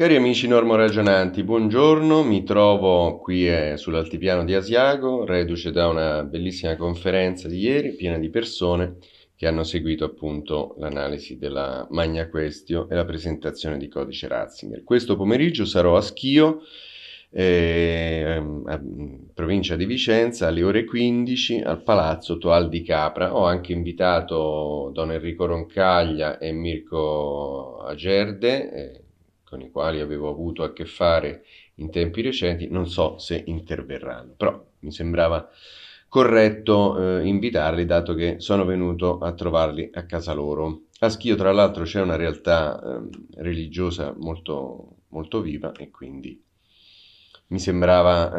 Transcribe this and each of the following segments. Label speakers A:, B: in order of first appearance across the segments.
A: Cari amici normoragiananti, buongiorno, mi trovo qui eh, sull'altipiano di Asiago, reduce da una bellissima conferenza di ieri piena di persone che hanno seguito appunto l'analisi della Magna Questio e la presentazione di codice Ratzinger. Questo pomeriggio sarò a Schio, eh, a provincia di Vicenza, alle ore 15 al Palazzo Toal di Capra. Ho anche invitato Don Enrico Roncaglia e Mirko Agerde. Eh, con i quali avevo avuto a che fare in tempi recenti, non so se interverranno, però mi sembrava corretto eh, invitarli dato che sono venuto a trovarli a casa loro. A Schio tra l'altro c'è una realtà eh, religiosa molto, molto viva e quindi mi sembrava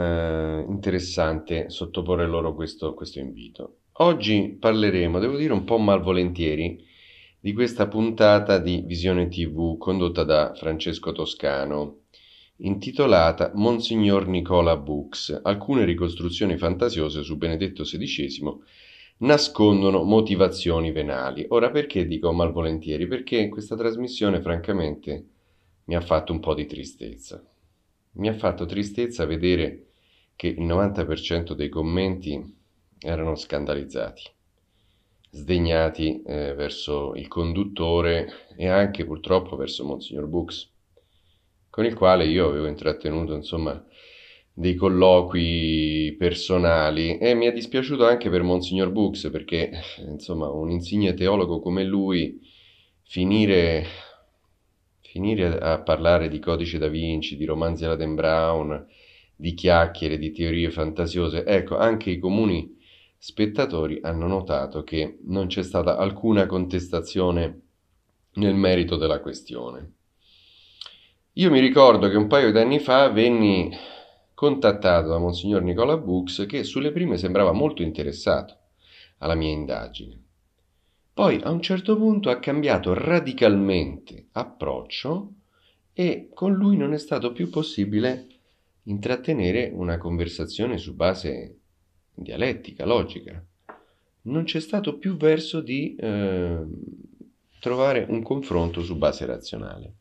A: eh, interessante sottoporre loro questo, questo invito. Oggi parleremo, devo dire un po' malvolentieri, di questa puntata di Visione TV condotta da Francesco Toscano, intitolata Monsignor Nicola Bux, alcune ricostruzioni fantasiose su Benedetto XVI nascondono motivazioni venali. Ora perché dico malvolentieri? Perché questa trasmissione francamente mi ha fatto un po' di tristezza. Mi ha fatto tristezza vedere che il 90% dei commenti erano scandalizzati sdegnati eh, verso il conduttore e anche purtroppo verso Monsignor Bux, con il quale io avevo intrattenuto insomma dei colloqui personali e mi è dispiaciuto anche per Monsignor Bux perché insomma un insigne teologo come lui finire, finire a parlare di codice da Vinci, di romanzi Aladdin Brown, di chiacchiere, di teorie fantasiose, ecco anche i comuni spettatori hanno notato che non c'è stata alcuna contestazione nel merito della questione. Io mi ricordo che un paio di anni fa venni contattato da Monsignor Nicola Bux che sulle prime sembrava molto interessato alla mia indagine. Poi a un certo punto ha cambiato radicalmente approccio e con lui non è stato più possibile intrattenere una conversazione su base dialettica, logica, non c'è stato più verso di eh, trovare un confronto su base razionale.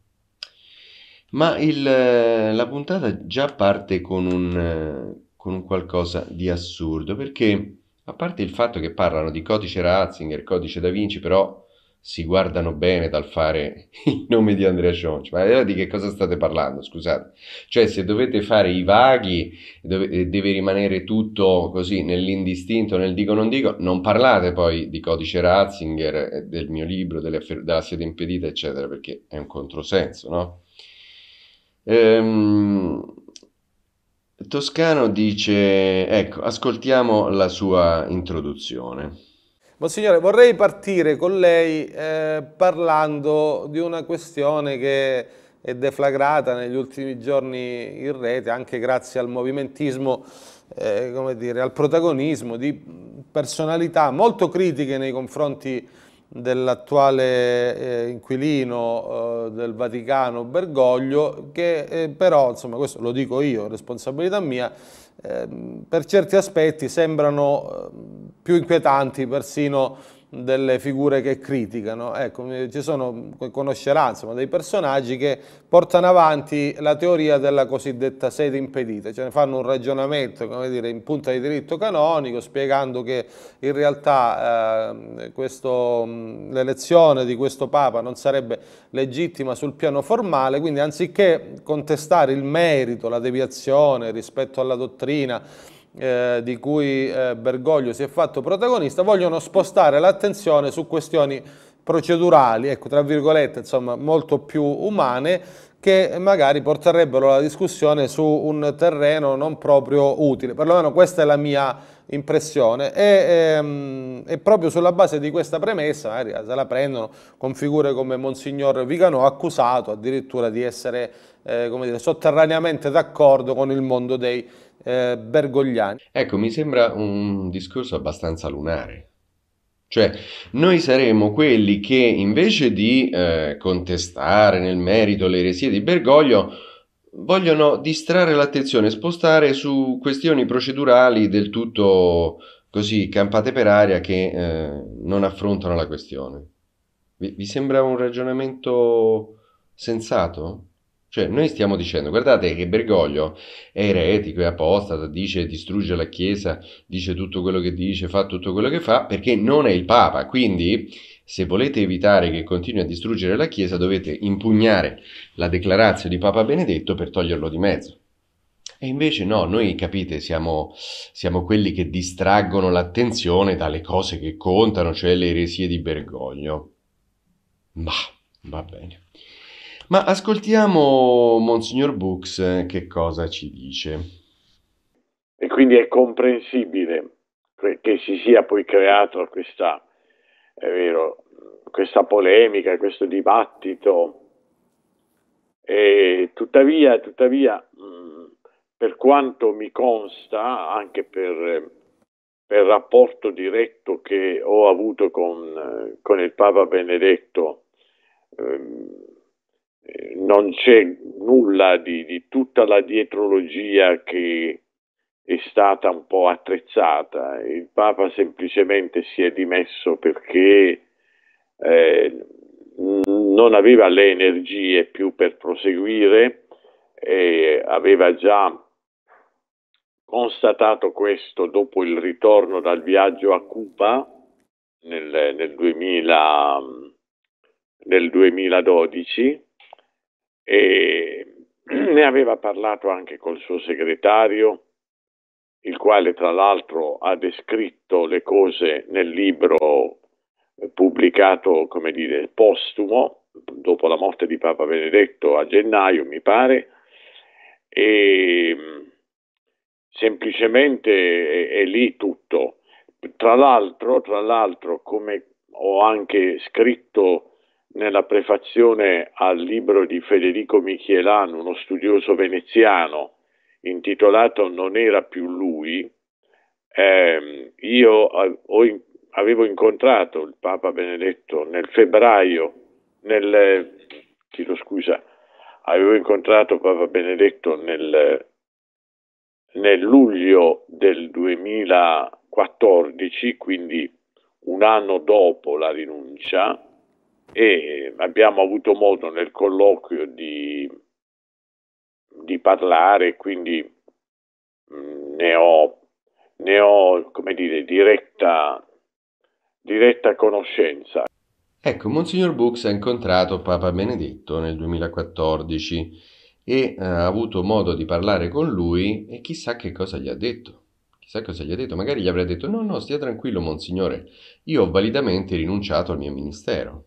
A: Ma il, eh, la puntata già parte con un, eh, con un qualcosa di assurdo, perché a parte il fatto che parlano di codice Ratzinger, codice Da Vinci, però si guardano bene dal fare il nome di Andrea Cionci. Ma di che cosa state parlando? Scusate. Cioè, se dovete fare i vaghi, dove, eh, deve rimanere tutto così nell'indistinto, nel dico non dico, non parlate poi di codice Ratzinger, eh, del mio libro, delle, della sede impedita, eccetera, perché è un controsenso, no? Ehm... Toscano dice, ecco, ascoltiamo la sua introduzione.
B: Monsignore, vorrei partire con lei eh, parlando di una questione che è deflagrata negli ultimi giorni in rete, anche grazie al movimentismo, eh, come dire, al protagonismo di personalità molto critiche nei confronti dell'attuale eh, inquilino eh, del Vaticano Bergoglio che eh, però, insomma questo lo dico io, responsabilità mia, ehm, per certi aspetti sembrano eh, più inquietanti persino delle figure che criticano, ecco, ci sono, conoscerà insomma, dei personaggi che portano avanti la teoria della cosiddetta sede impedita, cioè fanno un ragionamento dire, in punta di diritto canonico spiegando che in realtà eh, l'elezione di questo Papa non sarebbe legittima sul piano formale, quindi anziché contestare il merito, la deviazione rispetto alla dottrina, eh, di cui eh, Bergoglio si è fatto protagonista, vogliono spostare l'attenzione su questioni procedurali, ecco, tra virgolette, insomma, molto più umane, che magari porterebbero la discussione su un terreno non proprio utile. Perlomeno questa è la mia impressione e, ehm, e, proprio sulla base di questa premessa magari eh, se la prendono con figure come Monsignor Viganò accusato addirittura di essere eh, dire, sotterraneamente d'accordo con il mondo dei eh, bergogliani. Ecco, mi
A: sembra un discorso abbastanza lunare. Cioè, noi saremo quelli che invece di eh, contestare nel merito le eresie di Bergoglio, vogliono distrarre l'attenzione spostare su questioni procedurali del tutto così campate per aria che eh, non affrontano la questione. Vi, vi sembra un ragionamento sensato? Cioè, noi stiamo dicendo, guardate che Bergoglio è eretico, è apostata, dice distrugge la Chiesa, dice tutto quello che dice, fa tutto quello che fa, perché non è il Papa. Quindi se volete evitare che continui a distruggere la Chiesa dovete impugnare la declarazione di Papa Benedetto per toglierlo di mezzo. E invece no, noi capite, siamo, siamo, quelli che distraggono l'attenzione dalle cose che contano, cioè le eresie di Bergoglio. Ma va bene. Ma ascoltiamo Monsignor Bux eh, che cosa ci dice.
C: E quindi è comprensibile che si sia poi creata questa è vero, questa polemica, questo dibattito. E tuttavia, tuttavia mm, per quanto mi consta, anche per, per rapporto diretto che ho avuto con, con il Papa Benedetto, ehm, non c'è nulla di, di, tutta la dietrologia che, è stata un po' attrezzata. Il Papa semplicemente si è dimesso perché eh, non aveva le energie più per proseguire e aveva già constatato questo dopo il ritorno dal viaggio a Cuba nel, nel, 2000, nel 2012 e ne aveva parlato anche col suo segretario il quale tra l'altro ha descritto le cose nel libro eh, pubblicato, come dire, postumo, dopo la morte di Papa Benedetto a gennaio, mi pare, e mm, semplicemente è, è lì tutto. Tra l'altro, tra l'altro, come ho anche scritto nella prefazione al libro di Federico Michelano, uno studioso veneziano, intitolato Non era più lui, ehm, eh, io ho, avevo incontrato il Papa Benedetto nel febbraio, nel, chiedo scusa, avevo incontrato Papa Benedetto nel, nel luglio del 2014, quindi un anno dopo la rinuncia, e abbiamo avuto modo nel colloquio di di parlare, quindi mm, ne ho, ne ho come dire, diretta, diretta conoscenza.
A: Ecco, Monsignor Books ha incontrato Papa Benedetto nel 2014 e eh, ha avuto modo di parlare con lui e chissà che cosa gli ha detto. Chissà cosa gli ha detto, magari gli avrà detto no, no, stia tranquillo, Monsignore, io ho validamente rinunciato al mio ministero.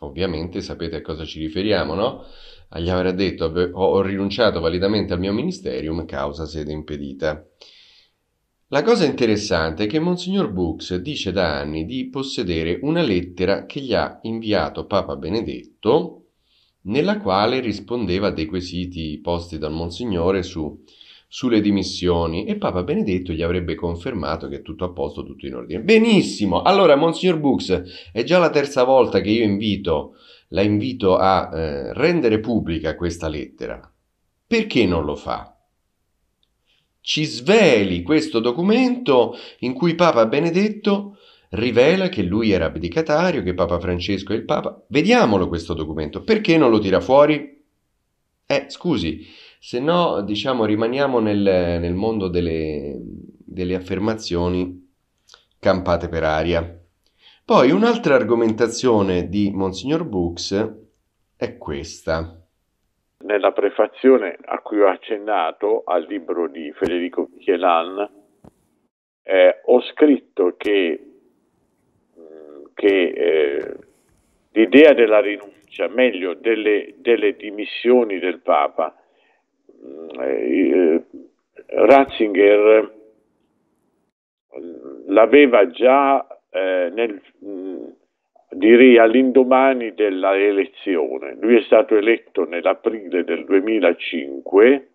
A: Ovviamente sapete a cosa ci riferiamo, no? Eh, gli avrà detto ho rinunciato validamente al mio ministerium causa sede impedita. La cosa interessante è che Monsignor Books dice da anni di possedere una lettera che gli ha inviato Papa Benedetto, nella quale rispondeva a dei quesiti posti dal Monsignore su, sulle dimissioni e Papa Benedetto gli avrebbe confermato che è tutto a posto, tutto in ordine. Benissimo, allora Monsignor Books è già la terza volta che io invito la invito a eh, rendere pubblica questa lettera. Perché non lo fa? Ci sveli questo documento in cui Papa Benedetto rivela che lui era abdicatario, che Papa Francesco è il Papa. Vediamolo questo documento, perché non lo tira fuori? Eh, scusi, se no, diciamo, rimaniamo nel, nel mondo delle, delle affermazioni campate per aria. Poi un'altra argomentazione di Monsignor Books è questa.
C: Nella prefazione a cui ho accennato al libro di Federico Michelan, eh, ho scritto che, mm, che eh, l'idea della rinuncia, meglio delle, delle dimissioni del Papa, mm, eh, Ratzinger mm, l'aveva già eh, nel, mh, direi all'indomani della elezione. Lui è stato eletto nell'aprile del 2005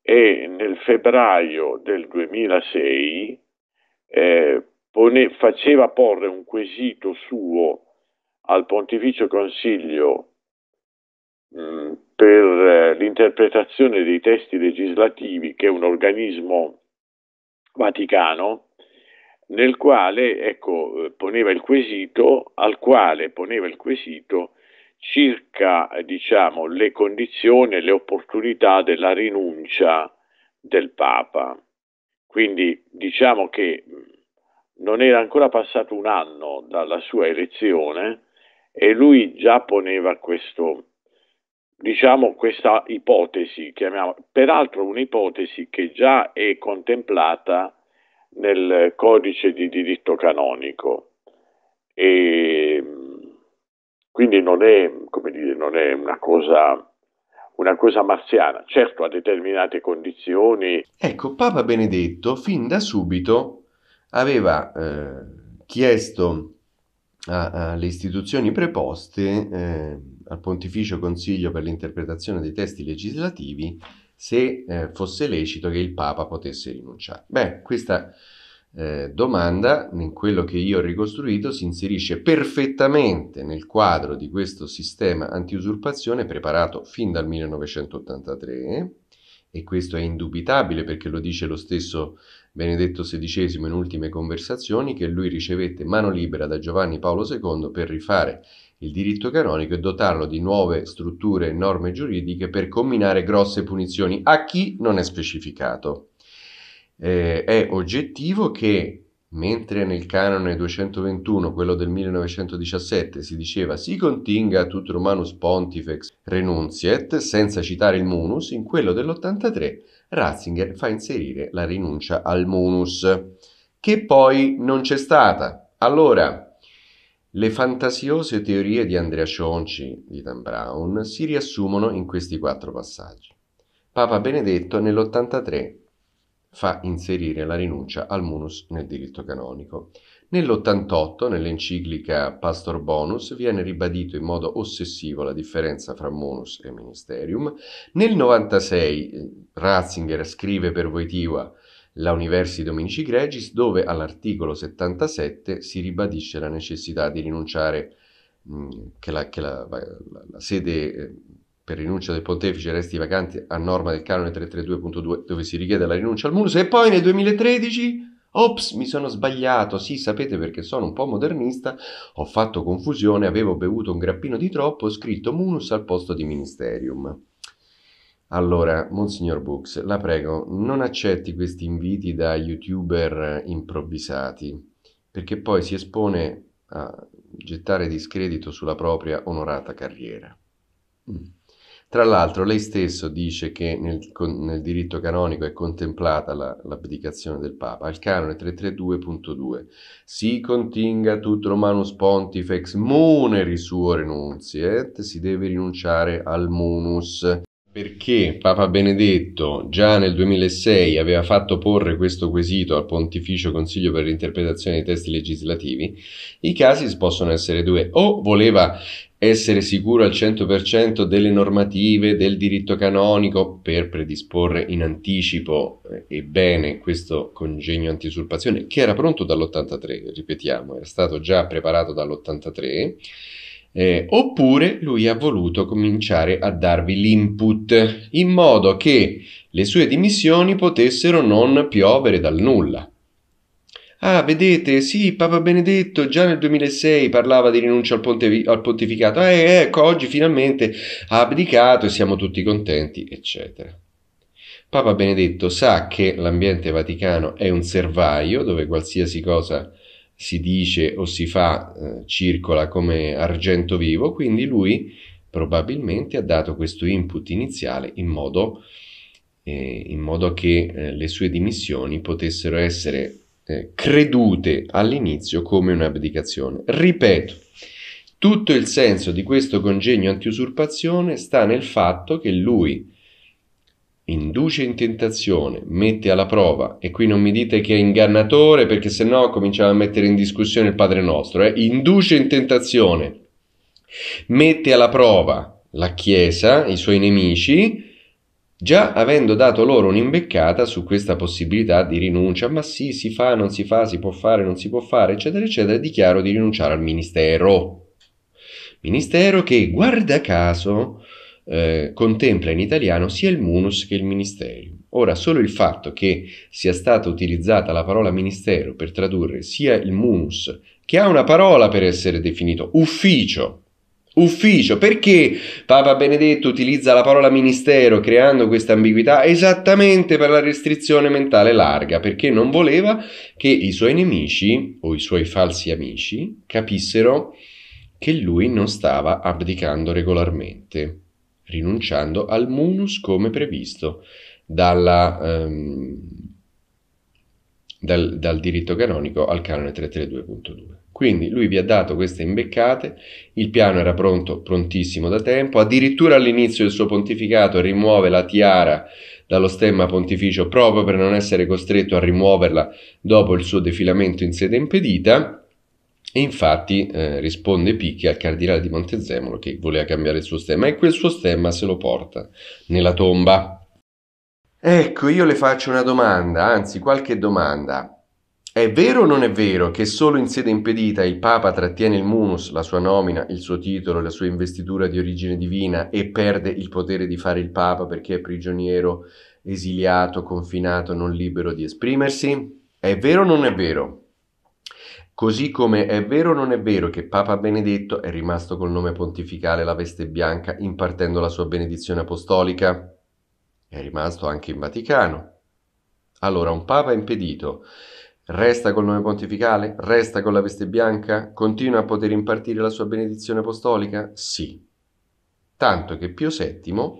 C: e nel febbraio del 2006 eh, pone, faceva porre un quesito suo al Pontificio Consiglio per eh, l'interpretazione dei testi legislativi, che è un organismo vaticano, nel quale ecco, eh, poneva il quesito, al quale poneva il quesito circa eh, diciamo, le condizioni e le opportunità della rinuncia del Papa. Quindi diciamo che mm, non era ancora passato un anno dalla sua elezione e lui già poneva questo, diciamo, questa ipotesi, chiamiamo, peraltro un'ipotesi che già è contemplata nel codice di diritto canonico e quindi non è, dire, non è una, cosa, una cosa marziana, certo a determinate condizioni. Ecco, Papa Benedetto
A: fin da subito aveva eh, chiesto alle istituzioni preposte, eh, al Pontificio Consiglio per l'interpretazione dei testi legislativi, se eh, fosse lecito che il Papa potesse rinunciare. Beh, questa eh, domanda, in quello che io ho ricostruito, si inserisce perfettamente nel quadro di questo sistema anti-usurpazione preparato fin dal 1983 e questo è indubitabile perché lo dice lo stesso Benedetto XVI in ultime conversazioni che lui ricevette mano libera da Giovanni Paolo II per rifare il diritto canonico e dotarlo di nuove strutture e norme giuridiche per combinare grosse punizioni a chi non è specificato. Eh, è oggettivo che mentre nel canone 221, quello del 1917, si diceva si continga tut Romanus Pontifex renunziet senza citare il munus, in quello dell'83 Ratzinger fa inserire la rinuncia al munus, che poi non c'è stata. Allora, le fantasiose teorie di Andrea Cionci di Dan Brown si riassumono in questi quattro passaggi. Papa Benedetto nell'83 fa inserire la rinuncia al munus nel diritto canonico. Nell'88, nell'enciclica Pastor Bonus, viene ribadito in modo ossessivo la differenza fra munus e ministerium. Nel 96 eh, Ratzinger scrive per Voitiva la Universi Dominici Gregis, dove all'articolo 77 si ribadisce la necessità di rinunciare, mh, mm, che, la, che la, la, la sede eh, per rinuncia del pontefice resti vacante a norma del canone 332.2 dove si richiede la rinuncia al munus e poi nel 2013 ops mi sono sbagliato sì sapete perché sono un po' modernista ho fatto confusione avevo bevuto un grappino di troppo ho scritto munus al posto di ministerium allora, Monsignor Books, la prego, non accetti questi inviti da youtuber eh, improvvisati, perché poi si espone a gettare discredito sulla propria onorata carriera. Mm. Tra l'altro, lei stesso dice che nel, nel diritto canonico è contemplata la, l'abdicazione del Papa, al canone 332.2. Si continga tut Romanus Pontifex muneri suo renunziet, si deve rinunciare al munus perché Papa Benedetto già nel 2006 aveva fatto porre questo quesito al Pontificio Consiglio per l'interpretazione dei testi legislativi, i casi possono essere due. O voleva essere sicuro al 100% delle normative del diritto canonico per predisporre in anticipo e eh, bene questo congegno antisurpazione che era pronto dall'83, ripetiamo, era stato già preparato dall'83 eh, oppure lui ha voluto cominciare a darvi l'input in modo che le sue dimissioni potessero non piovere dal nulla. Ah, vedete, sì, Papa Benedetto già nel 2006 parlava di rinuncia al, pontevi- al pontificato. Eh, ecco, oggi finalmente ha abdicato e siamo tutti contenti, eccetera. Papa Benedetto sa che l'ambiente vaticano è un servaio dove qualsiasi cosa si dice o si fa, eh, circola come argento vivo, quindi lui probabilmente ha dato questo input iniziale in modo, eh, in modo che eh, le sue dimissioni potessero essere eh, credute all'inizio come un'abdicazione. Ripeto, tutto il senso di questo congegno antiusurpazione sta nel fatto che lui induce in tentazione, mette alla prova, e qui non mi dite che è ingannatore perché sennò cominciamo a mettere in discussione il Padre nostro, eh? induce in tentazione, mette alla prova la Chiesa, i suoi nemici, già avendo dato loro un'imbeccata su questa possibilità di rinuncia, ma sì, si fa, non si fa, si può fare, non si può fare, eccetera, eccetera, dichiaro di rinunciare al ministero. Ministero che, guarda caso, eh, contempla in italiano sia il munus che il ministerium. Ora, solo il fatto che sia stata utilizzata la parola ministero per tradurre sia il munus, che ha una parola per essere definito, ufficio, Ufficio, perché Papa Benedetto utilizza la parola ministero creando questa ambiguità esattamente per la restrizione mentale larga, perché non voleva che i suoi nemici o i suoi falsi amici capissero che lui non stava abdicando regolarmente rinunciando al munus come previsto dalla, ehm, dal, dal diritto canonico al canone 332.2. Quindi lui vi ha dato queste imbeccate, il piano era pronto, prontissimo da tempo, addirittura all'inizio del suo pontificato rimuove la tiara dallo stemma pontificio proprio per non essere costretto a rimuoverla dopo il suo defilamento in sede impedita, e infatti eh, risponde Picchi al cardinale di Montezemolo che voleva cambiare il suo stemma e quel suo stemma se lo porta nella tomba. Ecco, io le faccio una domanda, anzi qualche domanda. È vero o non è vero che solo in sede impedita il Papa trattiene il munus, la sua nomina, il suo titolo, la sua investitura di origine divina e perde il potere di fare il Papa perché è prigioniero, esiliato, confinato, non libero di esprimersi? È vero o non è vero? Così come è vero o non è vero che Papa Benedetto è rimasto col nome pontificale la veste bianca impartendo la sua benedizione apostolica? È rimasto anche in Vaticano. Allora, un Papa impedito resta col nome pontificale? Resta con la veste bianca? Continua a poter impartire la sua benedizione apostolica? Sì. Tanto che Pio VII,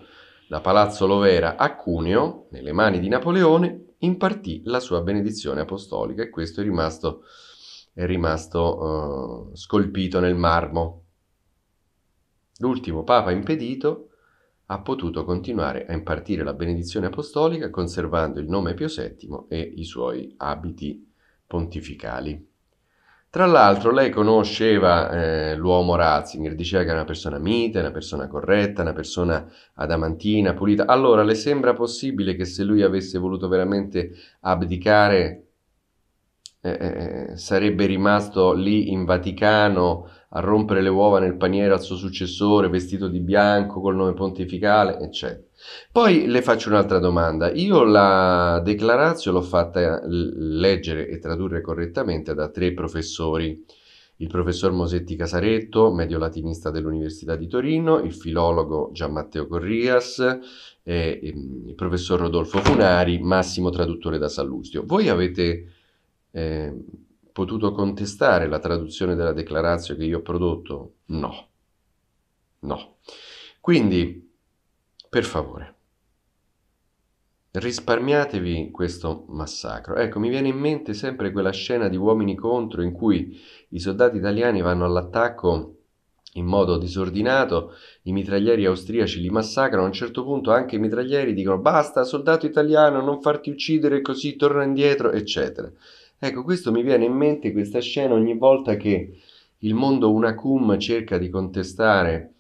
A: da Palazzo Lovera a Cuneo, nelle mani di Napoleone, impartì la sua benedizione apostolica e questo è rimasto è rimasto eh, scolpito nel marmo. L'ultimo Papa impedito ha potuto continuare a impartire la benedizione apostolica conservando il nome Pio VII e i suoi abiti pontificali. Tra l'altro lei conosceva eh, l'uomo Ratzinger, diceva che era una persona mite, una persona corretta, una persona adamantina, pulita. Allora le sembra possibile che se lui avesse voluto veramente abdicare eh, eh, sarebbe rimasto lì in Vaticano a rompere le uova nel paniere al suo successore, vestito di bianco, col nome pontificale, eccetera. Poi le faccio un'altra domanda. Io la declarazio l'ho fatta leggere e tradurre correttamente da tre professori. Il professor Mosetti Casaretto, medio latinista dell'Università di Torino, il filologo Gian Matteo Corrias, eh, il professor Rodolfo Funari, massimo traduttore da Sallustio. Voi avete eh, potuto contestare la traduzione della declarazione che io ho prodotto? No, no. Quindi, per favore, risparmiatevi questo massacro. Ecco, mi viene in mente sempre quella scena di uomini contro in cui i soldati italiani vanno all'attacco in modo disordinato, i mitraglieri austriaci li massacrano, a un certo punto anche i mitraglieri dicono basta, soldato italiano, non farti uccidere così, torna indietro, eccetera. Ecco, questo mi viene in mente questa scena ogni volta che il mondo Unacum cerca di contestare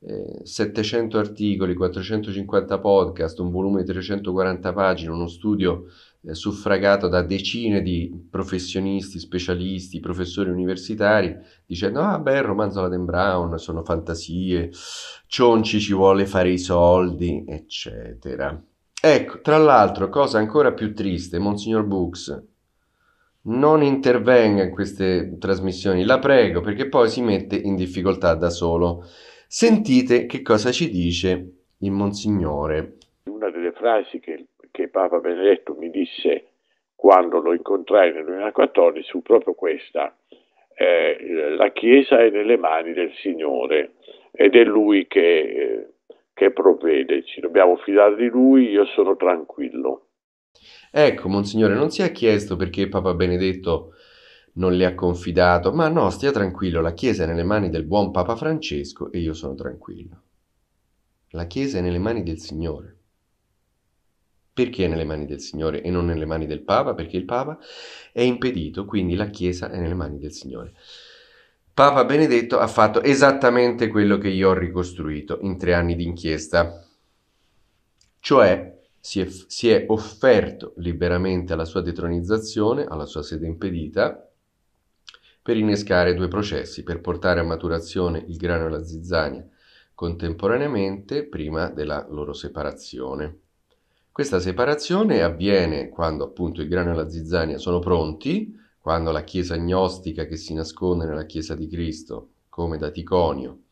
A: eh, 700 articoli, 450 podcast, un volume di 340 pagine, uno studio eh, suffragato da decine di professionisti, specialisti, professori universitari, dicendo ah beh il romanzo Laden Brown sono fantasie, Cionci ci vuole fare i soldi, eccetera. Ecco, tra l'altro, cosa ancora più triste, Monsignor Books, non intervenga in queste trasmissioni, la prego, perché poi si mette in difficoltà da solo. Sentite che cosa ci dice il Monsignore.
C: Una delle frasi che, che Papa Benedetto mi disse quando lo incontrai nel 2014 fu proprio questa. Eh, la Chiesa è nelle mani del Signore ed è Lui che, eh, che provvede, ci dobbiamo fidare di Lui, io sono tranquillo.
A: Ecco, Monsignore, non si è chiesto perché Papa Benedetto non le ha confidato, ma no, stia tranquillo, la Chiesa è nelle mani del buon Papa Francesco e io sono tranquillo. La Chiesa è nelle mani del Signore. Perché è nelle mani del Signore e non nelle mani del Papa? Perché il Papa è impedito, quindi la Chiesa è nelle mani del Signore. Papa Benedetto ha fatto esattamente quello che io ho ricostruito in tre anni di inchiesta, cioè si è, si è offerto liberamente alla sua detronizzazione, alla sua sede impedita, per innescare due processi, per portare a maturazione il grano e la zizzania contemporaneamente prima della loro separazione. Questa separazione avviene quando appunto il grano e la zizzania sono pronti, quando la chiesa gnostica che si nasconde nella chiesa di Cristo, come da Ticonio,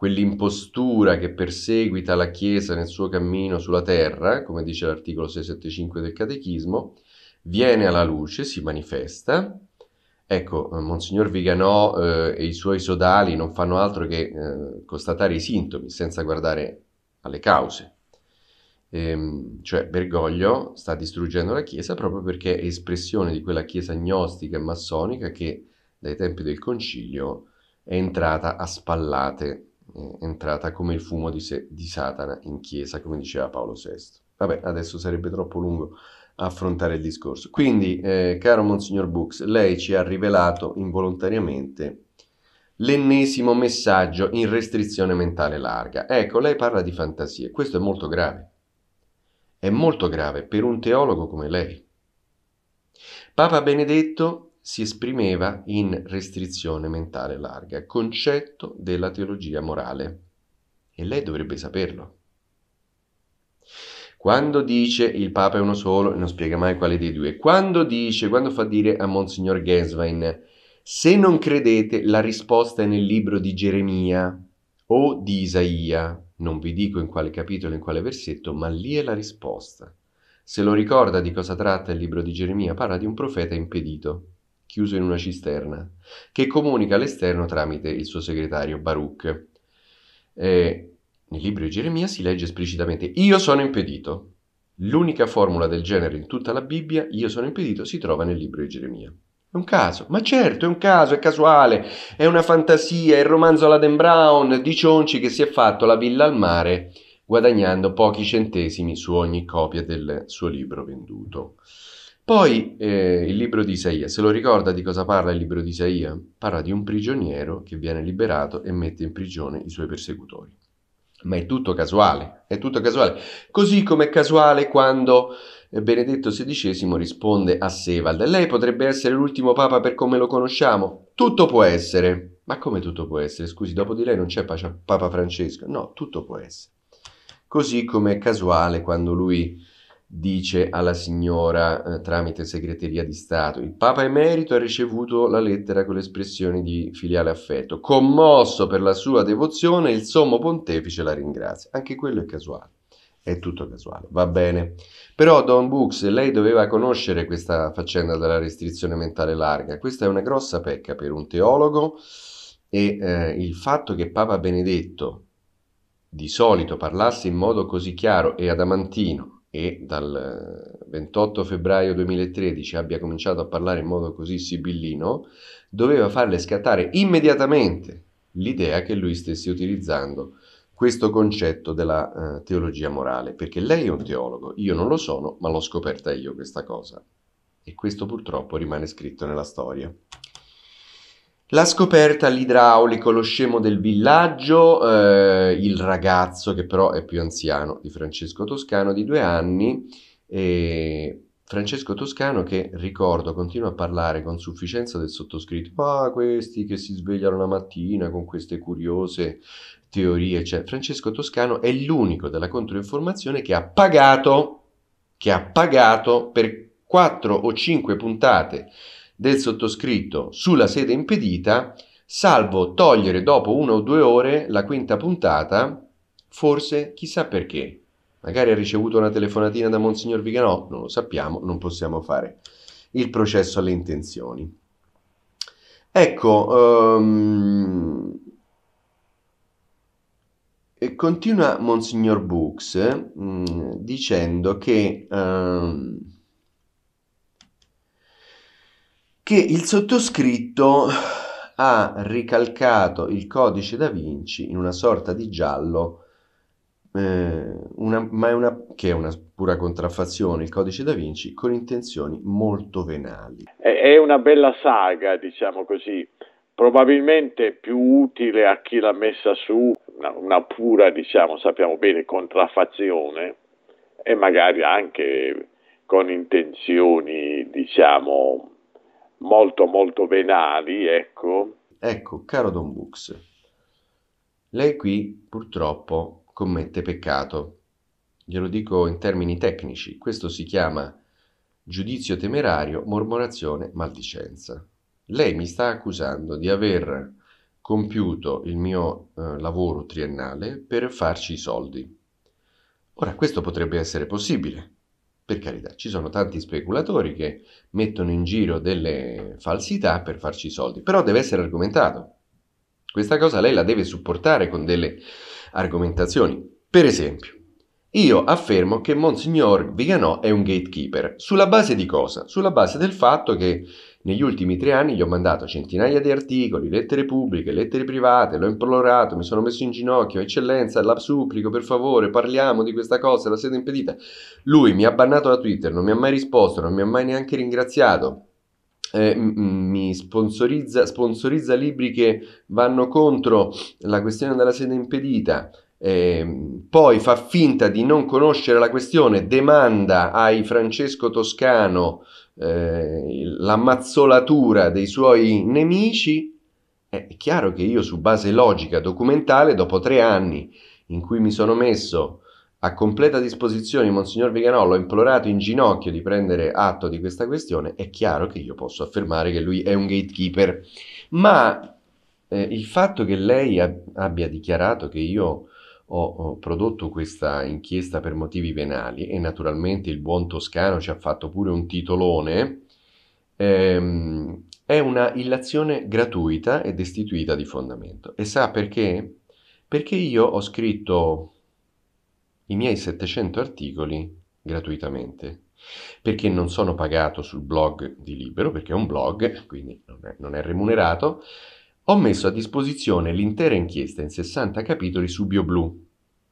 A: quell'impostura che perseguita la Chiesa nel suo cammino sulla terra, come dice l'articolo 675 del Catechismo, viene alla luce, si manifesta. Ecco, eh, Monsignor Viganò eh, e i suoi sodali non fanno altro che eh, constatare i sintomi senza guardare alle cause. Ehm, cioè, Bergoglio sta distruggendo la Chiesa proprio perché è espressione di quella Chiesa agnostica e massonica che dai tempi del Concilio è entrata a spallate eh, entrata come il fumo di, se- di Satana in chiesa, come diceva Paolo VI. Vabbè, adesso sarebbe troppo lungo affrontare il discorso. Quindi, eh, caro Monsignor Books, lei ci ha rivelato involontariamente l'ennesimo messaggio in restrizione mentale larga. Ecco, lei parla di fantasie, questo è molto grave. È molto grave per un teologo come lei. Papa Benedetto si esprimeva in restrizione mentale larga, concetto della teologia morale. E lei dovrebbe saperlo. Quando dice il Papa è uno solo, non spiega mai quale dei due, quando dice, quando fa dire a Monsignor Genswein, se non credete la risposta è nel libro di Geremia o di Isaia, non vi dico in quale capitolo, in quale versetto, ma lì è la risposta. Se lo ricorda di cosa tratta il libro di Geremia, parla di un profeta impedito chiuso in una cisterna, che comunica all'esterno tramite il suo segretario Baruch. Eh, nel libro di Geremia si legge esplicitamente Io sono impedito. L'unica formula del genere in tutta la Bibbia, Io sono impedito, si trova nel libro di Geremia. È un caso, ma certo è un caso, è casuale, è una fantasia, è il romanzo Aladen Brown di Cionci che si è fatto la villa al mare guadagnando pochi centesimi su ogni copia del suo libro venduto. Poi eh, il libro di Isaia, se lo ricorda di cosa parla il libro di Isaia? Parla di un prigioniero che viene liberato e mette in prigione i suoi persecutori. Ma è tutto casuale, è tutto casuale. Così come è casuale quando eh, Benedetto XVI risponde a Sevald, lei potrebbe essere l'ultimo papa per come lo conosciamo. Tutto può essere. Ma come tutto può essere? Scusi, dopo di lei non c'è Papa Francesco. No, tutto può essere. Così come è casuale quando lui dice alla signora eh, tramite segreteria di Stato. Il Papa Emerito ha ricevuto la lettera con l'espressione di filiale affetto. Commosso per la sua devozione, il Sommo Pontefice la ringrazia. Anche quello è casuale, è tutto casuale, va bene. Però Don Bux, lei doveva conoscere questa faccenda della restrizione mentale larga. Questa è una grossa pecca per un teologo e eh, il fatto che Papa Benedetto di solito parlasse in modo così chiaro e adamantino e dal 28 eh, febbraio 2013 abbia cominciato a parlare in modo così sibillino, doveva farle scattare immediatamente l'idea che lui stesse utilizzando questo concetto della uh, teologia morale, perché lei è un teologo, io non lo sono, ma l'ho scoperta io questa cosa. E questo purtroppo rimane scritto nella storia. La scoperta, l'idraulico, lo scemo del villaggio, eh, il ragazzo che però è più anziano di Francesco Toscano di due anni. Eh, Francesco Toscano che, ricordo, continua a parlare con sufficienza del sottoscritto. Ah, questi che si svegliano la mattina con queste curiose teorie. Cioè, Francesco Toscano è l'unico della controinformazione che ha pagato, che ha pagato per 4 o 5 puntate del sottoscritto sulla sede impedita, salvo togliere dopo una o due ore la quinta puntata, forse chissà perché. Magari ha ricevuto una telefonatina da Monsignor Viganò, non lo sappiamo, non possiamo fare il processo alle intenzioni. Ecco, um, continua Monsignor Books mh, mm, dicendo che... Um, che il sottoscritto ha ricalcato il codice da Vinci in una sorta di giallo, eh, una, ma è una, che è una pura contraffazione, il codice da Vinci, con intenzioni molto venali.
C: È una bella saga, diciamo così, probabilmente più utile a chi l'ha messa su, una, una pura, diciamo, sappiamo bene, contraffazione e magari anche con intenzioni, diciamo, molto molto venali, ecco. Ecco, caro Don Bux,
A: lei qui purtroppo commette peccato. Glielo dico in termini tecnici, questo si chiama giudizio temerario, mormorazione, maldicenza. Lei mi sta accusando di aver compiuto il mio eh, lavoro triennale per farci i soldi. Ora, questo potrebbe essere possibile, per carità, ci sono tanti speculatori che mettono in giro delle falsità per farci soldi, però deve essere argomentato. Questa cosa lei la deve supportare con delle argomentazioni. Per esempio, io affermo che Monsignor Viganò è un gatekeeper. Sulla base di cosa? Sulla base del fatto che negli ultimi tre anni gli ho mandato centinaia di articoli, lettere pubbliche, lettere private, l'ho implorato, mi sono messo in ginocchio, eccellenza, la supplico, per favore, parliamo di questa cosa, la sede impedita. Lui mi ha bannato da Twitter, non mi ha mai risposto, non mi ha mai neanche ringraziato. Eh, mi sponsorizza, sponsorizza libri che vanno contro la questione della sede impedita. Eh, poi fa finta di non conoscere la questione, demanda ai Francesco Toscano eh, la mazzolatura dei suoi nemici, eh, è chiaro che io su base logica documentale, dopo tre anni in cui mi sono messo a completa disposizione di Monsignor Viganò, ho implorato in ginocchio di prendere atto di questa questione, è chiaro che io posso affermare che lui è un gatekeeper. Ma eh, il fatto che lei abbia dichiarato che io ho prodotto questa inchiesta per motivi penali e naturalmente il buon toscano ci ha fatto pure un titolone, ehm, è una illazione gratuita e destituita di fondamento. E sa perché? Perché io ho scritto i miei 700 articoli gratuitamente, perché non sono pagato sul blog di Libero, perché è un blog, quindi non è, non è remunerato, ho messo a disposizione l'intera inchiesta in 60 capitoli su BioBlue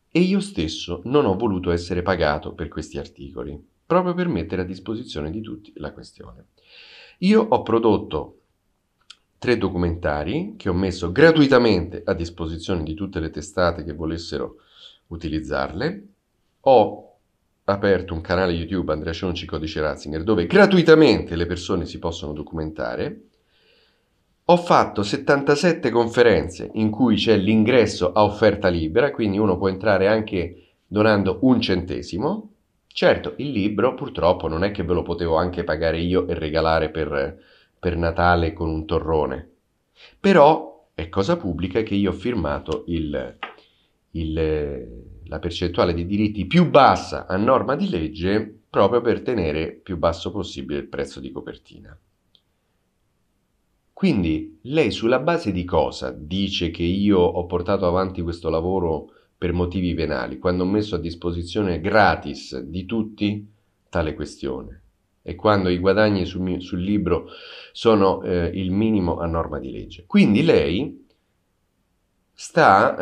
A: e io stesso non ho voluto essere pagato per questi articoli, proprio per mettere a disposizione di tutti la questione. Io ho prodotto tre documentari che ho messo gratuitamente a disposizione di tutte le testate che volessero utilizzarle. Ho aperto un canale YouTube Andrea Cionci Codice Ratzinger dove gratuitamente le persone si possono documentare ho fatto 77 conferenze in cui c'è l'ingresso a offerta libera, quindi uno può entrare anche donando un centesimo. Certo, il libro purtroppo non è che ve lo potevo anche pagare io e regalare per, per Natale con un torrone. Però è cosa pubblica che io ho firmato il, il, la percentuale di diritti più bassa a norma di legge proprio per tenere più basso possibile il prezzo di copertina. Quindi lei sulla base di cosa dice che io ho portato avanti questo lavoro per motivi penali, quando ho messo a disposizione gratis di tutti tale questione e quando i guadagni sul, mio, sul libro sono eh, il minimo a norma di legge. Quindi lei sta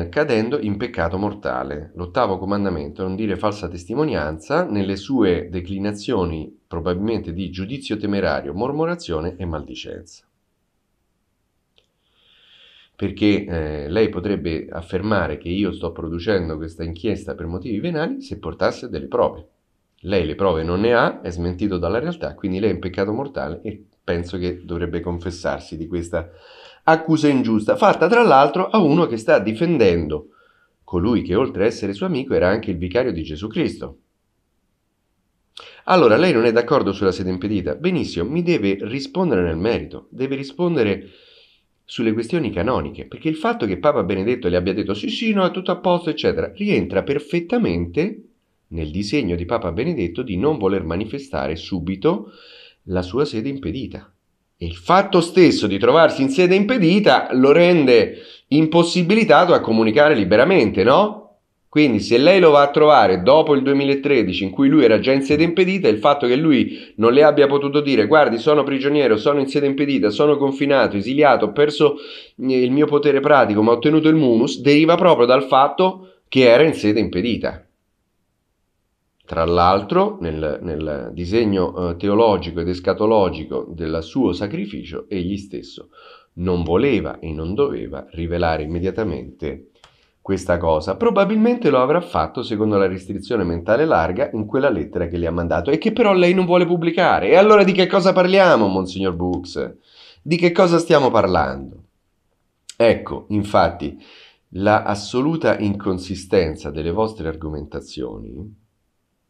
A: eh, cadendo in peccato mortale. L'ottavo comandamento, non dire falsa testimonianza, nelle sue declinazioni probabilmente di giudizio temerario, mormorazione e maldicenza perché eh, lei potrebbe affermare che io sto producendo questa inchiesta per motivi venali se portasse delle prove. Lei le prove non ne ha, è smentito dalla realtà, quindi lei è in peccato mortale e penso che dovrebbe confessarsi di questa accusa ingiusta, fatta tra l'altro a uno che sta difendendo colui che oltre a essere suo amico era anche il vicario di Gesù Cristo. Allora, lei non è d'accordo sulla sede impedita? Benissimo, mi deve rispondere nel merito, deve rispondere sulle questioni canoniche, perché il fatto che Papa Benedetto le abbia detto sì sì no è tutto a posto eccetera, rientra perfettamente nel disegno di Papa Benedetto di non voler manifestare subito la sua sede impedita. E il fatto stesso di trovarsi in sede impedita lo rende impossibilitato a comunicare liberamente, no? Quindi se lei lo va a trovare dopo il 2013 in cui lui era già in sede impedita, il fatto che lui non le abbia potuto dire guardi sono prigioniero, sono in sede impedita, sono confinato, esiliato, ho perso eh, il mio potere pratico ma ho ottenuto il munus, deriva proprio dal fatto che era in sede impedita. Tra l'altro nel, nel disegno eh, teologico ed escatologico del suo sacrificio egli stesso non voleva e non doveva rivelare immediatamente questa cosa. Probabilmente lo avrà fatto secondo la restrizione mentale larga in quella lettera che le ha mandato e che però lei non vuole pubblicare. E allora di che cosa parliamo, Monsignor Books? Di che cosa stiamo parlando? Ecco, infatti, la assoluta inconsistenza delle vostre argomentazioni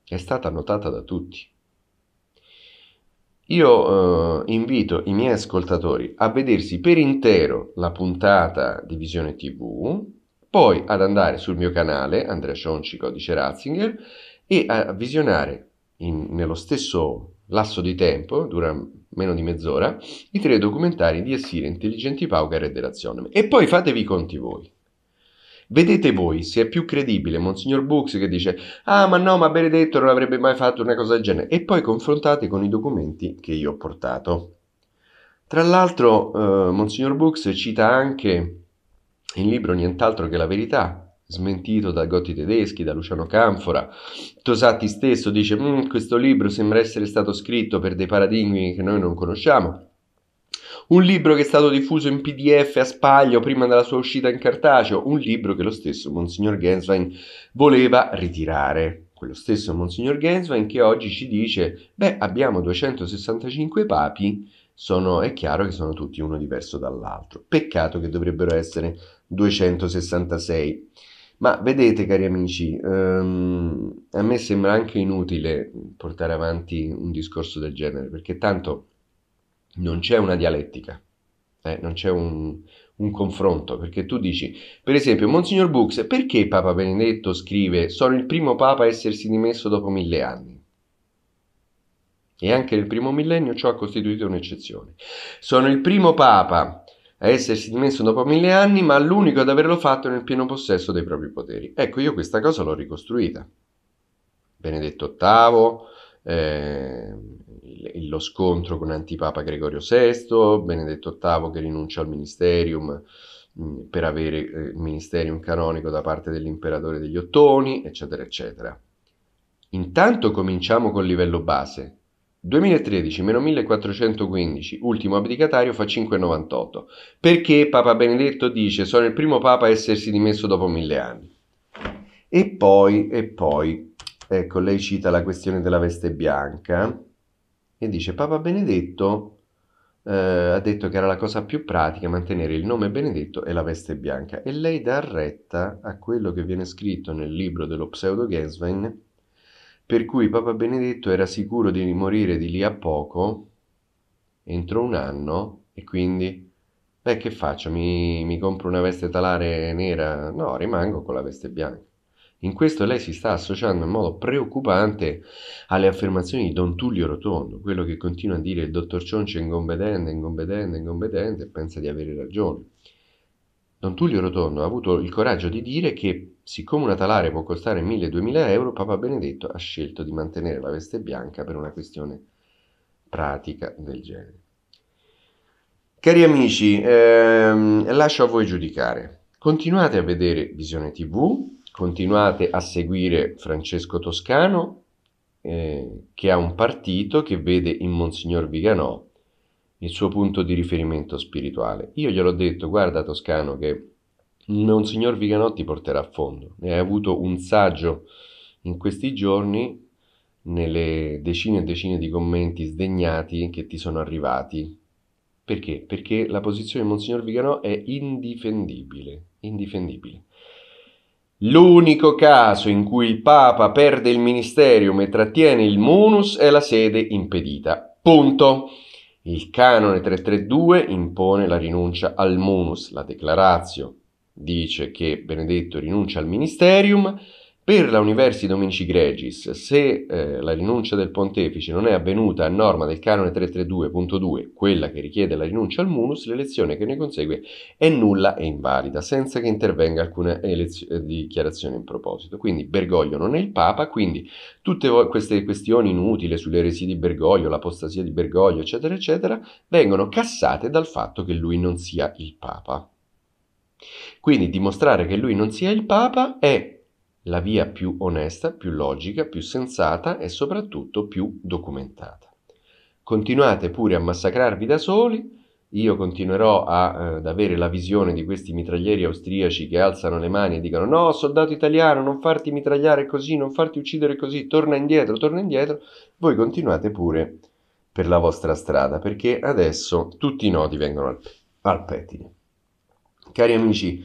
A: è stata notata da tutti. Io eh, invito i miei ascoltatori a vedersi per intero la puntata di Visione TV poi ad andare sul mio canale Andrea Cionci Codice Ratzinger e a visionare in, nello stesso lasso di tempo, dura meno di mezz'ora, i tre documentari di Assire, Intelligenti Pauker e Dell'Azionem. E poi fatevi i conti voi. Vedete voi se è più credibile Monsignor Bux che dice ah ma no, ma Benedetto non avrebbe mai fatto una cosa del genere e poi confrontate con i documenti che io ho portato. Tra l'altro eh, Monsignor Bux cita anche il libro nient'altro che la verità, smentito da Gotti tedeschi, da Luciano Canfora. Tosatti stesso dice mm, questo libro sembra essere stato scritto per dei paradigmi che noi non conosciamo. Un libro che è stato diffuso in PDF a spaglio prima della sua uscita in cartaceo, un libro che lo stesso Monsignor Genswein voleva ritirare quello stesso Monsignor Genswein che oggi ci dice, beh, abbiamo 265 papi sono, è chiaro che sono tutti uno diverso dall'altro. Peccato che dovrebbero essere 266. Ma vedete, cari amici, ehm, a me sembra anche inutile portare avanti un discorso del genere, perché tanto non c'è una dialettica, eh, non c'è un, un, confronto, perché tu dici, per esempio, Monsignor Bux, perché Papa Benedetto scrive «Sono il primo Papa a essersi dimesso dopo mille anni»? e anche nel primo millennio ciò ha costituito un'eccezione. Sono il primo Papa a essersi dimesso dopo mille anni, ma l'unico ad averlo fatto nel pieno possesso dei propri poteri. Ecco, io questa cosa l'ho ricostruita. Benedetto VIII, eh, lo scontro con Antipapa Gregorio VI, Benedetto VIII che rinuncia al ministerium mm, per avere eh, il ministerium canonico da parte dell'imperatore degli Ottoni, eccetera, eccetera. Intanto cominciamo col livello base, 2013 meno 1415, ultimo abdicatario fa 598. Perché Papa Benedetto dice sono il primo Papa a essersi dimesso dopo mille anni. E poi, e poi, ecco, lei cita la questione della veste bianca e dice Papa Benedetto eh, ha detto che era la cosa più pratica mantenere il nome Benedetto e la veste bianca e lei dà retta a quello che viene scritto nel libro dello pseudo Genswein per cui Papa Benedetto era sicuro di morire di lì a poco, entro un anno, e quindi, beh, che faccio? Mi, mi compro una veste talare nera? No, rimango con la veste bianca. In questo lei si sta associando in modo preoccupante alle affermazioni di Don Tullio Rotondo, quello che continua a dire il dottor Cionci è ingombedente, ingombedente, ingombedente, e pensa di avere ragione. Don Tullio Rotondo ha avuto il coraggio di dire che, siccome una talare può costare 1000-2000 euro, Papa Benedetto ha scelto di mantenere la veste bianca per una questione pratica del genere. Cari amici, ehm, lascio a voi giudicare. Continuate a vedere Visione TV, continuate a seguire Francesco Toscano, eh, che ha un partito che vede in Monsignor Viganò il suo punto di riferimento spirituale. Io glielo ho detto, guarda Toscano, che Monsignor Viganotti porterà a fondo. Ne hai avuto un saggio in questi giorni, nelle decine e decine di commenti sdegnati che ti sono arrivati. Perché? Perché la posizione di Monsignor Viganò è indifendibile, indifendibile. L'unico caso in cui il Papa perde il ministerium e trattiene il munus è la sede impedita. Punto. Il canone 332 impone la rinuncia al munus, la declaratio dice che Benedetto rinuncia al ministerium, per la Universi Dominici Gregis, se eh, la rinuncia del pontefice non è avvenuta a norma del canone 332.2, quella che richiede la rinuncia al munus, l'elezione che ne consegue è nulla e invalida, senza che intervenga alcuna elezio- eh, dichiarazione in proposito. Quindi Bergoglio non è il Papa, quindi tutte vo- queste questioni inutili sulle resi di Bergoglio, l'apostasia di Bergoglio, eccetera, eccetera, vengono cassate dal fatto che lui non sia il Papa. Quindi dimostrare che lui non sia il Papa è la via più onesta, più logica, più sensata e soprattutto più documentata. Continuate pure a massacrarvi da soli, io continuerò a, eh, ad avere la visione di questi mitraglieri austriaci che alzano le mani e dicono no, soldato italiano, non farti mitragliare così, non farti uccidere così, torna indietro, torna indietro, voi continuate pure per la vostra strada, perché adesso tutti i nodi vengono al, al pettine. Cari amici,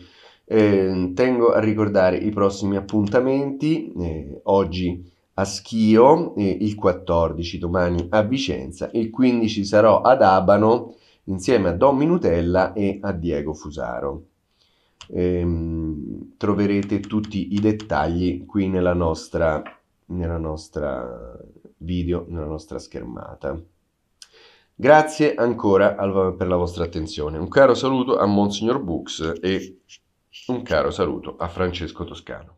A: eh, tengo a ricordare i prossimi appuntamenti, eh, oggi a Schio, eh, il 14 domani a Vicenza, il 15 sarò ad Abano insieme a Don Minutella e a Diego Fusaro. Ehm, troverete tutti i dettagli qui nella nostra, nella nostra video, nella nostra schermata. Grazie ancora al, per la vostra attenzione. Un caro saluto a Monsignor Books e
B: un caro saluto a Francesco Toscano.